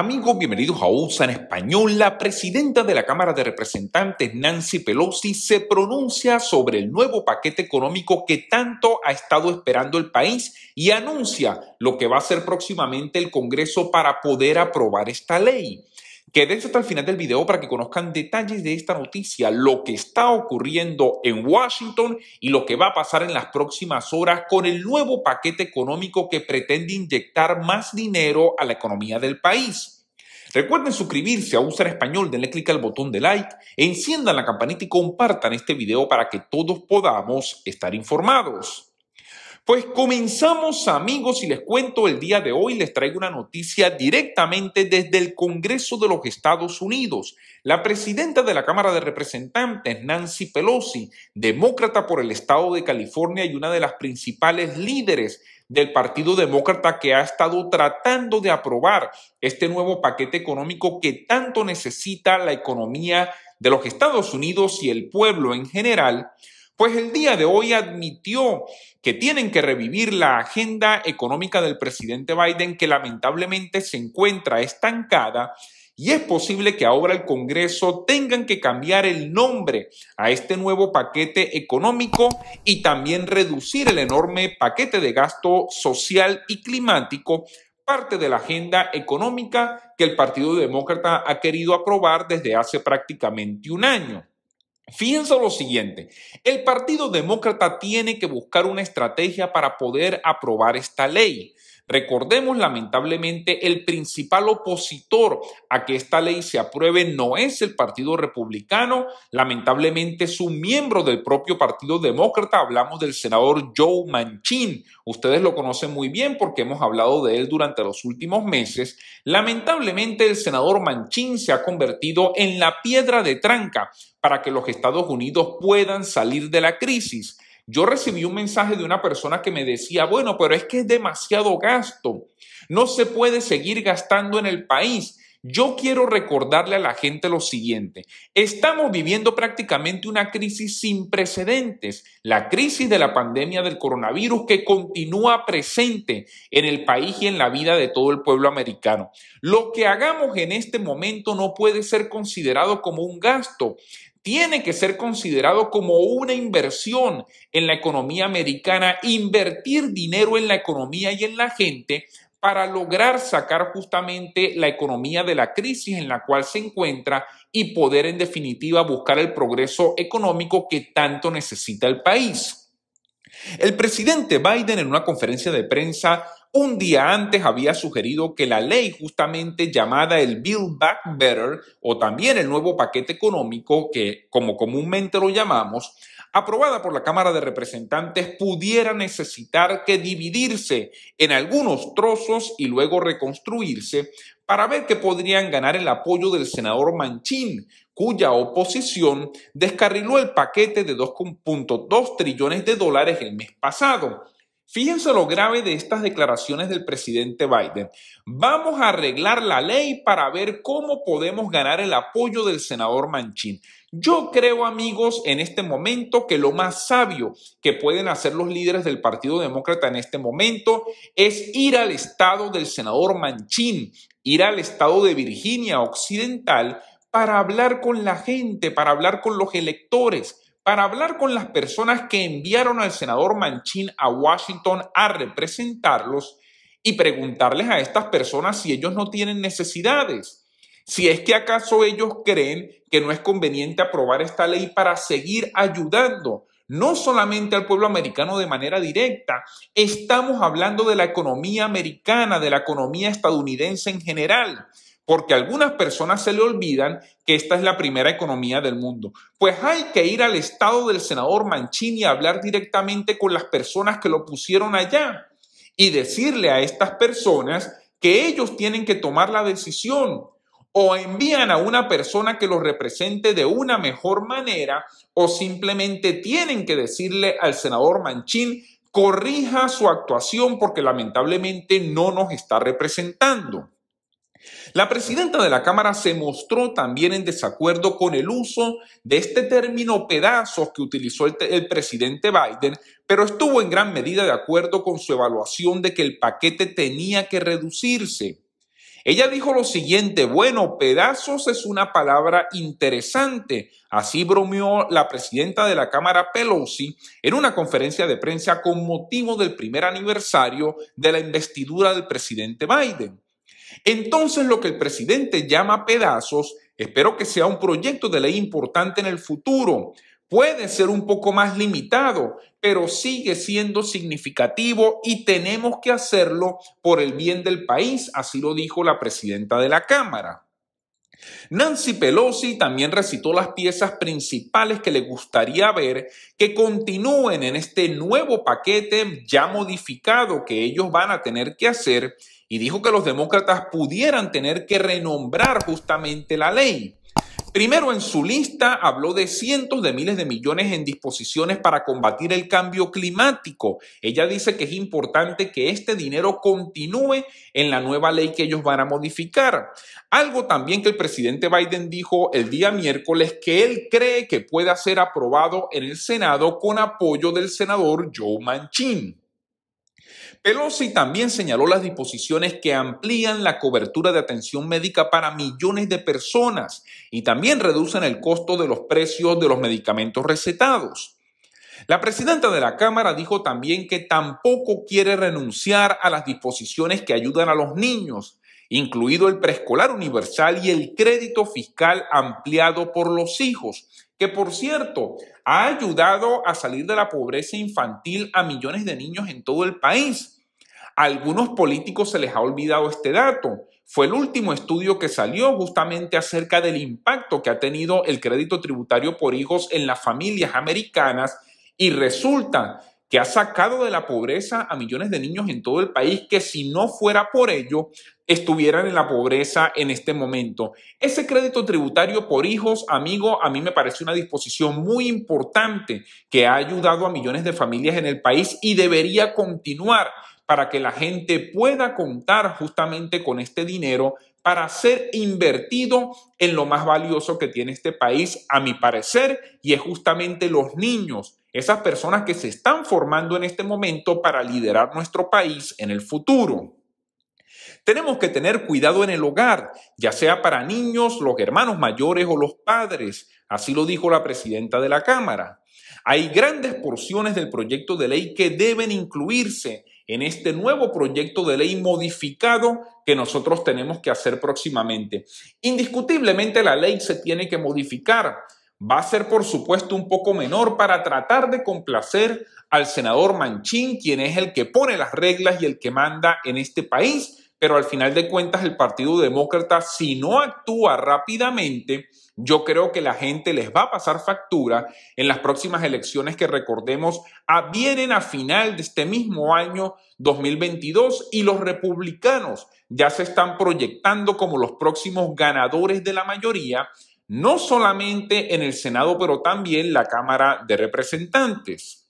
Amigos, bienvenidos a USA en español. La presidenta de la Cámara de Representantes, Nancy Pelosi, se pronuncia sobre el nuevo paquete económico que tanto ha estado esperando el país y anuncia lo que va a hacer próximamente el Congreso para poder aprobar esta ley. Quédense hasta el final del video para que conozcan detalles de esta noticia, lo que está ocurriendo en Washington y lo que va a pasar en las próximas horas con el nuevo paquete económico que pretende inyectar más dinero a la economía del país. Recuerden suscribirse a Usar Español, denle clic al botón de like, enciendan la campanita y compartan este video para que todos podamos estar informados. Pues comenzamos amigos y les cuento el día de hoy, les traigo una noticia directamente desde el Congreso de los Estados Unidos. La presidenta de la Cámara de Representantes, Nancy Pelosi, demócrata por el estado de California y una de las principales líderes del Partido Demócrata que ha estado tratando de aprobar este nuevo paquete económico que tanto necesita la economía de los Estados Unidos y el pueblo en general, pues el día de hoy admitió que tienen que revivir la agenda económica del presidente Biden que lamentablemente se encuentra estancada y es posible que ahora el Congreso tengan que cambiar el nombre a este nuevo paquete económico y también reducir el enorme paquete de gasto social y climático parte de la agenda económica que el Partido Demócrata ha querido aprobar desde hace prácticamente un año. Fíjense lo siguiente, el Partido Demócrata tiene que buscar una estrategia para poder aprobar esta ley. Recordemos lamentablemente el principal opositor a que esta ley se apruebe no es el Partido Republicano, lamentablemente es un miembro del propio Partido Demócrata, hablamos del senador Joe Manchin, ustedes lo conocen muy bien porque hemos hablado de él durante los últimos meses, lamentablemente el senador Manchin se ha convertido en la piedra de tranca para que los Estados Unidos puedan salir de la crisis. Yo recibí un mensaje de una persona que me decía, bueno, pero es que es demasiado gasto, no se puede seguir gastando en el país. Yo quiero recordarle a la gente lo siguiente, estamos viviendo prácticamente una crisis sin precedentes, la crisis de la pandemia del coronavirus que continúa presente en el país y en la vida de todo el pueblo americano. Lo que hagamos en este momento no puede ser considerado como un gasto, tiene que ser considerado como una inversión en la economía americana, invertir dinero en la economía y en la gente para lograr sacar justamente la economía de la crisis en la cual se encuentra y poder en definitiva buscar el progreso económico que tanto necesita el país. El presidente Biden en una conferencia de prensa un día antes había sugerido que la ley justamente llamada el Build Back Better o también el nuevo paquete económico que como comúnmente lo llamamos, aprobada por la Cámara de Representantes pudiera necesitar que dividirse en algunos trozos y luego reconstruirse para ver que podrían ganar el apoyo del senador Manchín, cuya oposición descarriló el paquete de 2.2 trillones de dólares el mes pasado. Fíjense lo grave de estas declaraciones del presidente Biden. Vamos a arreglar la ley para ver cómo podemos ganar el apoyo del senador Manchin. Yo creo, amigos, en este momento que lo más sabio que pueden hacer los líderes del Partido Demócrata en este momento es ir al estado del senador Manchin, ir al estado de Virginia Occidental para hablar con la gente, para hablar con los electores para hablar con las personas que enviaron al senador Manchin a Washington a representarlos y preguntarles a estas personas si ellos no tienen necesidades, si es que acaso ellos creen que no es conveniente aprobar esta ley para seguir ayudando no solamente al pueblo americano de manera directa, estamos hablando de la economía americana, de la economía estadounidense en general porque algunas personas se le olvidan que esta es la primera economía del mundo. Pues hay que ir al estado del senador Mancini y hablar directamente con las personas que lo pusieron allá y decirle a estas personas que ellos tienen que tomar la decisión o envían a una persona que los represente de una mejor manera o simplemente tienen que decirle al senador Manchin corrija su actuación porque lamentablemente no nos está representando. La presidenta de la Cámara se mostró también en desacuerdo con el uso de este término pedazos que utilizó el, presidente Biden, pero estuvo en gran medida de acuerdo con su evaluación de que el paquete tenía que reducirse. Ella dijo lo siguiente, bueno, pedazos es una palabra interesante, así bromeó la presidenta de la Cámara Pelosi en una conferencia de prensa con motivo del primer aniversario de la investidura del presidente Biden. Entonces lo que el presidente llama pedazos, espero que sea un proyecto de ley importante en el futuro. Puede ser un poco más limitado, pero sigue siendo significativo y tenemos que hacerlo por el bien del país, así lo dijo la presidenta de la Cámara. Nancy Pelosi también recitó las piezas principales que le gustaría ver que continúen en este nuevo paquete ya modificado que ellos van a tener que hacer y dijo que los demócratas pudieran tener que renombrar justamente la ley. Primero en su lista habló de cientos de miles de millones en disposiciones para combatir el cambio climático. Ella dice que es importante que este dinero continúe en la nueva ley que ellos van a modificar. Algo también que el presidente Biden dijo el día miércoles que él cree que pueda ser aprobado en el Senado con apoyo del senador Joe Manchin. Pelosi también señaló las disposiciones que amplían la cobertura de atención médica para millones de personas y también reducen el costo de los precios de los medicamentos recetados. La presidenta de la Cámara dijo también que tampoco quiere renunciar a las disposiciones que ayudan a los niños, incluido el preescolar universal y el crédito fiscal ampliado por los hijos, que por cierto ha ayudado a salir de la pobreza infantil a millones de niños en todo el país. A algunos políticos se les ha olvidado este dato. Fue el último estudio que salió justamente acerca del impacto que ha tenido el crédito tributario por hijos en las familias americanas y resulta que ha sacado de la pobreza a millones de niños en todo el país que si no fuera por ello estuvieran en la pobreza en este momento. Ese crédito tributario por hijos, amigo, a mí me parece una disposición muy importante que ha ayudado a millones de familias en el país y debería continuar para que la gente pueda contar justamente con este dinero para ser invertido en lo más valioso que tiene este país, a mi parecer, y es justamente los niños, esas personas que se están formando en este momento para liderar nuestro país en el futuro. Tenemos que tener cuidado en el hogar, ya sea para niños, los hermanos mayores o los padres, así lo dijo la presidenta de la Cámara. Hay grandes porciones del proyecto de ley que deben incluirse en este nuevo proyecto de ley modificado que nosotros tenemos que hacer próximamente. Indiscutiblemente la ley se tiene que modificar, va a ser por supuesto un poco menor para tratar de complacer al senador Manchín, quien es el que pone las reglas y el que manda en este país. Pero al final de cuentas el Partido Demócrata, si no actúa rápidamente, yo creo que la gente les va a pasar factura en las próximas elecciones que recordemos vienen a final de este mismo año 2022 y los republicanos ya se están proyectando como los próximos ganadores de la mayoría no solamente en el Senado, pero también la Cámara de Representantes.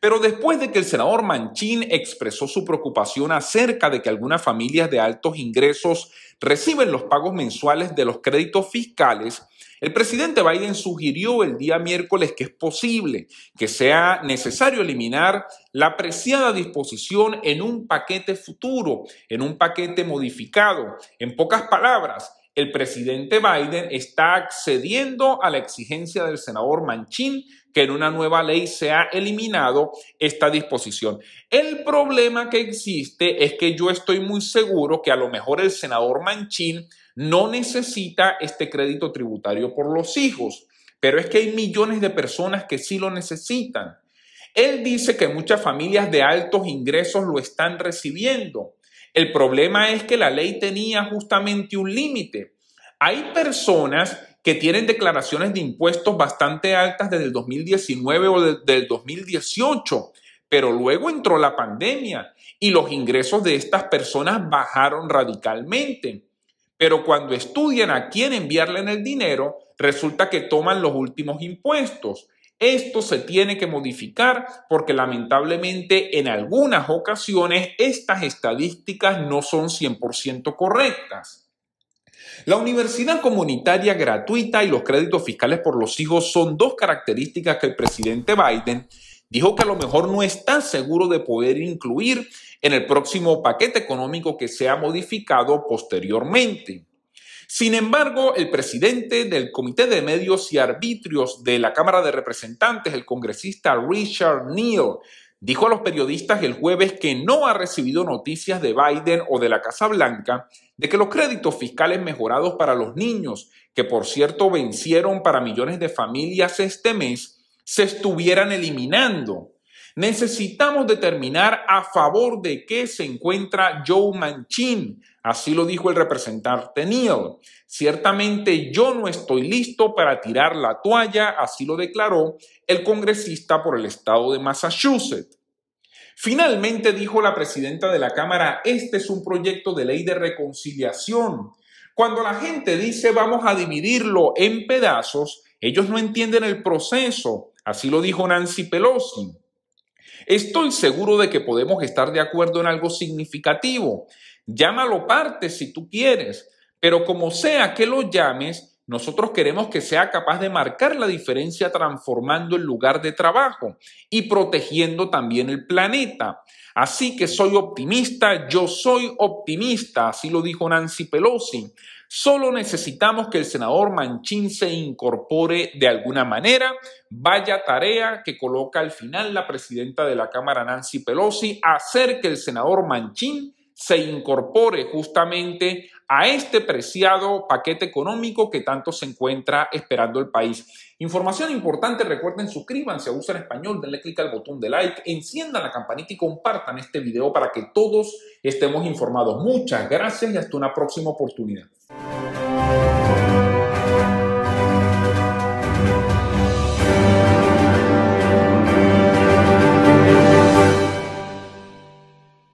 Pero después de que el senador Manchín expresó su preocupación acerca de que algunas familias de altos ingresos reciben los pagos mensuales de los créditos fiscales, el presidente Biden sugirió el día miércoles que es posible que sea necesario eliminar la preciada disposición en un paquete futuro, en un paquete modificado. En pocas palabras, el presidente Biden está accediendo a la exigencia del senador Manchin que en una nueva ley se ha eliminado esta disposición. El problema que existe es que yo estoy muy seguro que a lo mejor el senador Manchin no necesita este crédito tributario por los hijos, pero es que hay millones de personas que sí lo necesitan. Él dice que muchas familias de altos ingresos lo están recibiendo. El problema es que la ley tenía justamente un límite. Hay personas que tienen declaraciones de impuestos bastante altas desde el 2019 o desde el 2018, pero luego entró la pandemia y los ingresos de estas personas bajaron radicalmente. Pero cuando estudian a quién enviarle el dinero, resulta que toman los últimos impuestos. Esto se tiene que modificar porque lamentablemente en algunas ocasiones estas estadísticas no son 100% correctas. La universidad comunitaria gratuita y los créditos fiscales por los hijos son dos características que el presidente Biden dijo que a lo mejor no está seguro de poder incluir en el próximo paquete económico que sea modificado posteriormente. Sin embargo, el presidente del Comité de Medios y Arbitrios de la Cámara de Representantes, el congresista Richard Neal, dijo a los periodistas el jueves que no ha recibido noticias de Biden o de la Casa Blanca de que los créditos fiscales mejorados para los niños, que por cierto vencieron para millones de familias este mes, se estuvieran eliminando. Necesitamos determinar a favor de qué se encuentra Joe Manchin. Así lo dijo el representante Neil. Ciertamente yo no estoy listo para tirar la toalla, así lo declaró el congresista por el estado de Massachusetts. Finalmente dijo la presidenta de la Cámara, este es un proyecto de ley de reconciliación. Cuando la gente dice vamos a dividirlo en pedazos, ellos no entienden el proceso. Así lo dijo Nancy Pelosi. Estoy seguro de que podemos estar de acuerdo en algo significativo. Llámalo parte si tú quieres, pero como sea que lo llames, nosotros queremos que sea capaz de marcar la diferencia transformando el lugar de trabajo y protegiendo también el planeta. Así que soy optimista, yo soy optimista, así lo dijo Nancy Pelosi. Solo necesitamos que el senador Manchin se incorpore de alguna manera. Vaya tarea que coloca al final la presidenta de la Cámara, Nancy Pelosi, hacer que el senador Manchin se incorpore justamente a este preciado paquete económico que tanto se encuentra esperando el país. Información importante, recuerden, suscríbanse a Usa en Español, denle clic al botón de like, enciendan la campanita y compartan este video para que todos estemos informados. Muchas gracias y hasta una próxima oportunidad.